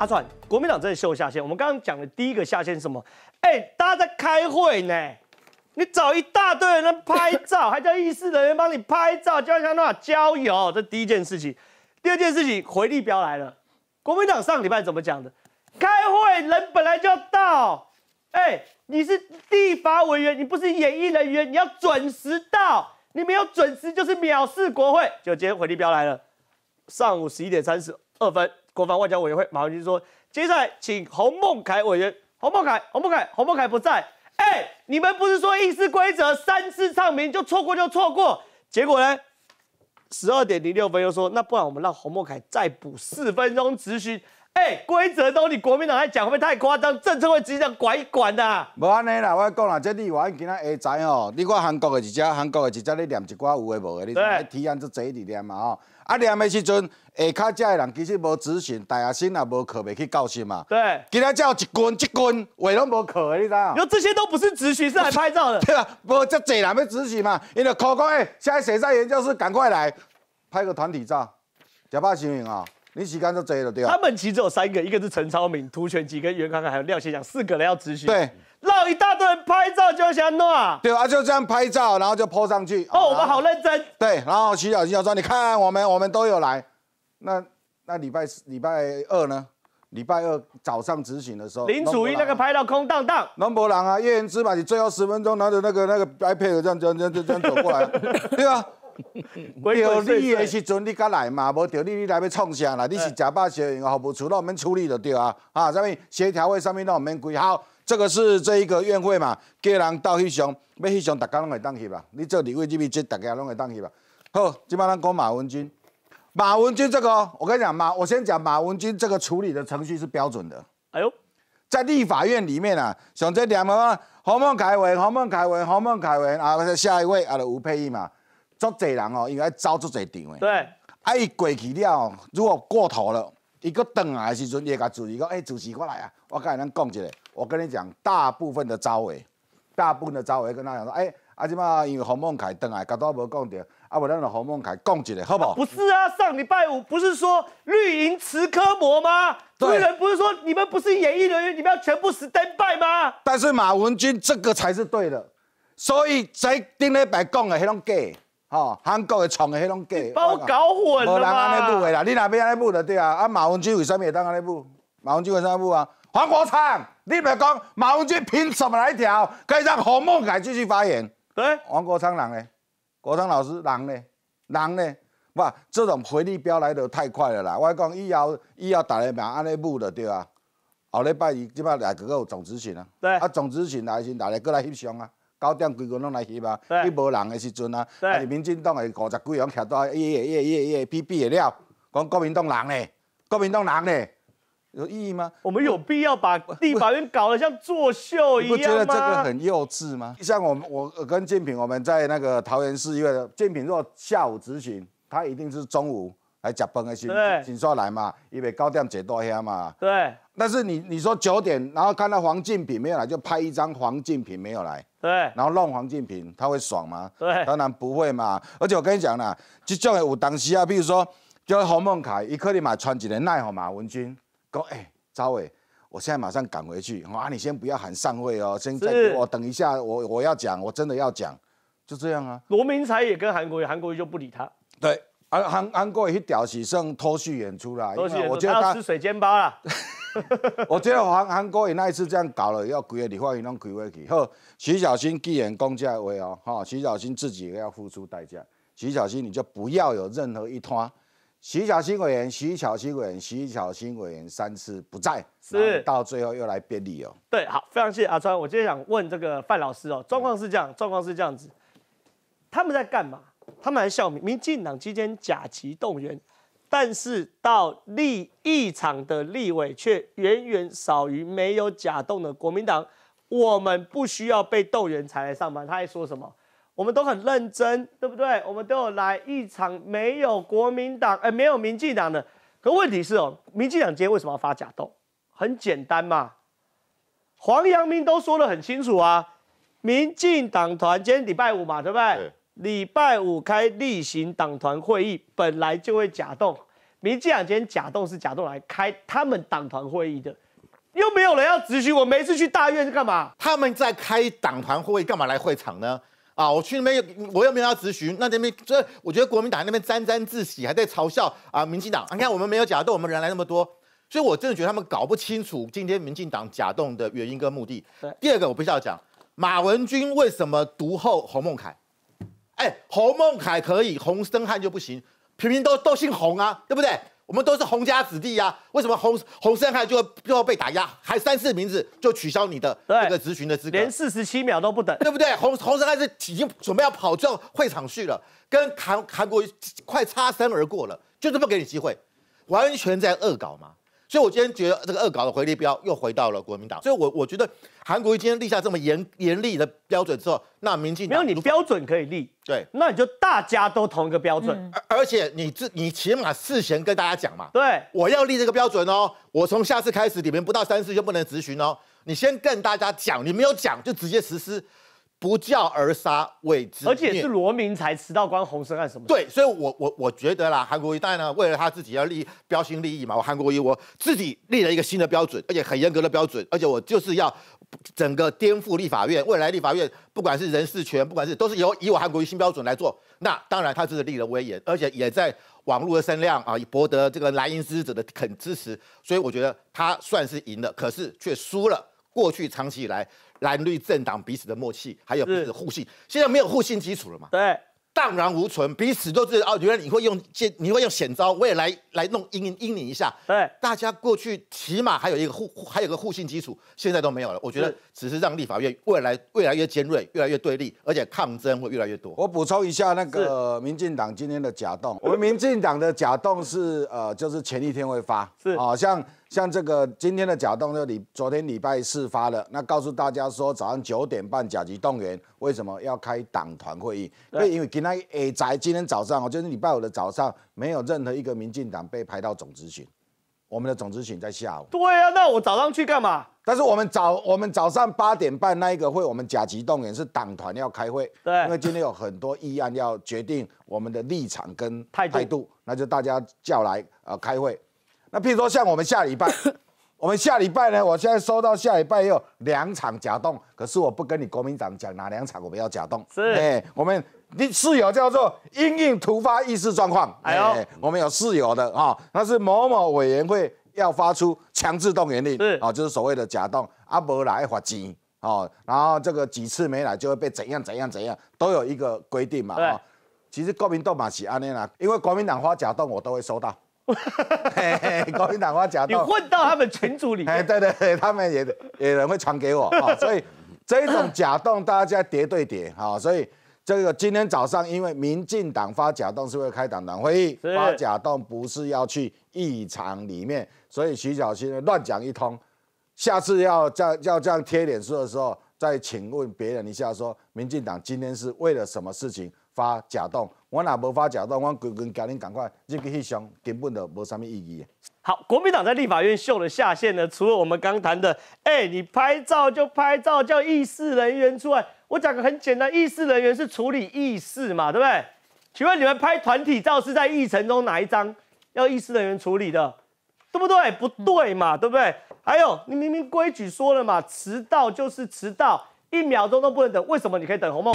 阿川，国民党在秀下限。我们刚刚讲的第一个下限是什么？哎，大家在开会呢，你找一大堆人在拍照，还叫议事人员帮你拍照，一下那交友，这第一件事情，第二件事情，回力标来了。国民党上礼拜怎么讲的？开会人本来就要到，哎，你是立法委员，你不是演艺人员，你要准时到。你没有准时就是藐视国会。就今天回力标来了，上午十一点三十二分。国防外交委员会，马文君说：“接下来请洪孟凯委员，洪孟凯，洪孟凯，洪孟凯不在。哎，你们不是说议事规则三次唱名就错过就错过？结果呢？十二点零六分又说，那不然我们让洪孟凯再补四分钟直询。”哎，规则都你国民党在讲，会不会太夸张？政策会直接管一管呐？无安尼啦，我讲啦，这你话，你今仔下台哦，你看韩国的一只，韩国的一只，你念一句有诶无诶，你提按做这伫念嘛吼。啊念诶时阵，下骹遮诶人其实无执行，大学生也无课未去教室嘛。对。今仔只有一群，一群话拢无课，你知影？那这些都不是咨询，是来拍照的。对啊，无遮侪人要咨询嘛，因要看看诶，现在谁在研究室，赶快来拍个团体照，假扮行云啊。你洗干净就摘了，对啊。他们其实有三个，一个是陈超明、涂全吉跟袁康康，还有廖先生。四个人要执行。对，让一大堆人拍照就想弄啊。对啊，就这样拍照，然后就泼上去。哦，我们好认真。对，然后徐小军就说：“你看我们，我们都有来。”那那礼拜礼拜二呢？礼拜二早上执行的时候，林楚一那个拍到空荡荡。南博朗啊，叶彦之嘛，你最后十分钟拿着那个那个 iPad 这样这样这样这样走过来，对吧？利 你的时阵，你敢来嘛，无着你你来要创啥啦？你是食饱食完后无处咯，免处理就对啊。啊，啥物协调会啥物拢唔免规好，这个是这一个宴会嘛，叫人到去上，要去上，大家拢会当去吧。你做理会这边，这大家拢会当去吧。好，今摆咱讲马文君，马文君这个，我跟你讲马，我先讲马文君这个处理的程序是标准的。哎呦，在立法院里面啊，像这两啊，黄孟凯文，黄孟凯文，黄孟凯文啊，下一位啊，吴佩益嘛。足侪人哦，应该走足侪场诶。对。啊，伊过去了，如果过头了，伊搁倒来的时阵，伊会甲主席讲，哎，主席我来啊，我甲恁讲一下。我跟你讲，大部分的招委，大部分的招委跟他讲说，哎，啊，即马因为洪孟凯倒来，甲我无讲着，啊，无咱让洪孟凯讲一下，好不好？不是啊，上礼拜五不是说绿营持科模吗？绿人不是说你们不是演艺人员，你们要全部 stand by 吗？但是马文君这个才是对的，所以在顶礼拜讲的迄种假。哦，韩国的创的迄种假，你把我搞混了人安尼一的啦？你若要安尼一部的对啊？啊，马文君为啥物会当安尼一马文君为啥么一啊？黄国昌，你们讲马文君凭什么来调？可以让何孟凯继续发言。对，王国昌人呢？国昌老师人呢？人呢？哇，这种回力镖来得太快了啦！我讲以后，以后逐家别安尼部的对啊。后礼拜，即摆来个总执行啊。对，啊，总执行来先来来过来翕相啊。九点几个人拢来吸啊！你无人的时阵啊，还是民进党的五十几人骑在一一一一一 PP 的了，讲国民党人呢？国民党人呢？有意义吗？我们有必要把立法院搞得像作秀一样吗？你不觉得这个很幼稚吗？像我们，我跟建平我们在那个桃园市，因为建平若下午执行，他一定是中午来假崩的请请说来嘛，因为高电解多香嘛。对。但是你你说九点，然后看到黄靖平没有来，就拍一张黄靖平没有来。对。然后弄黄靖平，他会爽吗？对。当然不会嘛。而且我跟你讲啦，这种有当时啊，比如说叫侯孟凯，伊克你买穿几年耐吼？马文君讲，哎，赵伟，我现在马上赶回去，啊，你先不要喊上位哦，先我等一下，我我要讲，我真的要讲，就这样啊。罗明才也跟韩国瑜，韩国瑜就不理他。对，安韩安国瑜去屌起剩拖戏演出来，我觉得他。要吃水煎包了。我觉得韩韩国瑜那一次这样搞了，要规个李焕英能亏回去。呵，徐小新既然功在话哦，哈，徐小新自己也要付出代价。徐小新你就不要有任何一拖。徐小新委员，徐小新委员，徐小新委员三次不在，是到最后又来变理由。对，好，非常谢谢阿川。我今天想问这个范老师哦，状况是这样，状况是这样子，他们在干嘛？他们还笑民民进党之间假旗动员。但是到立议场的立委却远远少于没有假动的国民党。我们不需要被动员才来上班，他还说什么？我们都很认真，对不对？我们都有来一场没有国民党、哎，没有民进党的。可问题是哦，民进党今天为什么要发假动？很简单嘛，黄阳明都说得很清楚啊。民进党团今天礼拜五嘛，对不对？礼拜五开例行党团会议，本来就会假动。民进党今天假动是假动来开他们党团会议的，又没有人要咨询我。每次去大院是干嘛？他们在开党团会议，干嘛来会场呢？啊，我去那边，我又没有要咨询，那那边所以我觉得国民党那边沾沾自喜，还在嘲笑啊，民进党。你看我们没有假动，我们人来那么多，所以我真的觉得他们搞不清楚今天民进党假动的原因跟目的。第二个我必须要讲，马文君为什么毒后洪孟凯？哎，侯孟凯可以，洪森汉就不行。平民都都姓洪啊，对不对？我们都是洪家子弟呀。为什么洪洪森汉就就要被打压？还三次名字就取消你的这个咨询的资格，连四十七秒都不等，对不对？洪洪森汉是已经准备要跑种会场去了，跟韩韩国快擦身而过了，就是不给你机会，完全在恶搞吗？所以，我今天觉得这个恶搞的回力标又回到了国民党。所以，我我觉得韩国瑜今天立下这么严严厉的标准之后，那民进党没有你标准可以立。对，那你就大家都同一个标准，而而且你自你起码事先跟大家讲嘛。对，我要立这个标准哦，我从下次开始，里面不到三四就不能直询哦。你先跟大家讲，你没有讲就直接实施。不教而杀未之，而且是罗明才迟到关红生干什么？对，所以我我我觉得啦，韩国瑜然呢，为了他自己要立标新立异嘛，我韩国瑜我自己立了一个新的标准，而且很严格的标准，而且我就是要整个颠覆立法院，未来立法院不管是人事权，不管是都是由以我韩国瑜新标准来做，那当然他真的立了威严，而且也在网络的声量啊，博得这个蓝营支持者的肯支持，所以我觉得他算是赢了，可是却输了。过去长期以来，蓝绿政党彼此的默契，还有彼此互信，现在没有互信基础了嘛？对，荡然无存，彼此都是哦，原来你会用借，你会用险招，我也来来弄阴阴你一下。对，大家过去起码还有一个互，还有个互信基础，现在都没有了。我觉得只是让立法院未来越来越尖锐，越来越对立，而且抗争会越来越多。我补充一下，那个民进党今天的假动，我们民进党的假动是呃，就是前一天会发，是啊，像。像这个今天的假动，就礼昨天礼拜四发了。那告诉大家说，早上九点半甲级动员，为什么要开党团会议？对，因为今天 A 在今天早上哦，就是礼拜五的早上，没有任何一个民进党被排到总咨询。我们的总咨询在下午。对啊，那我早上去干嘛？但是我们早我们早上八点半那一个会，我们甲级动员是党团要开会。对，因为今天有很多议案要决定我们的立场跟态度，那就大家叫来呃开会。那譬如说像我们下礼拜，我们下礼拜呢，我现在收到下礼拜有两场假动，可是我不跟你国民党讲哪两场我们要假动，是哎，我们室友叫做因应突发意识状况，哎，我们有室友的啊，那是某某委员会要发出强制动员令，是啊，就是所谓的假动，阿伯来罚金。哦，然后这个几次没来就会被怎样怎样怎样，都有一个规定嘛，啊，其实国民党嘛是安啦，因为国民党发假动我都会收到。国民党发假动，你混到他们群组里？面，哎，对对对，他们也也人会传给我啊，所以这一种假动大家叠对叠啊，所以这个今天早上因为民进党发假动是为了开党党会议，发假动不是要去议场里面，所以徐小新乱讲一通，下次要这样要这样贴脸书的时候，再请问别人一下，说民进党今天是为了什么事情发假动？我哪无法假到，我根规家庭赶快入去翕相，根本就无啥物意义。好，国民党在立法院秀的下限呢？除了我们刚谈的，哎，你拍照就拍照，叫议事人员出来。我讲个很简单，议事人员是处理议事嘛，对不对？请问你们拍团体照是在议程中哪一张要议事人员处理的，对不对？不对嘛，对不对？还有，你明明规矩说了嘛，迟到就是迟到，一秒钟都不能等，为什么你可以等红梦？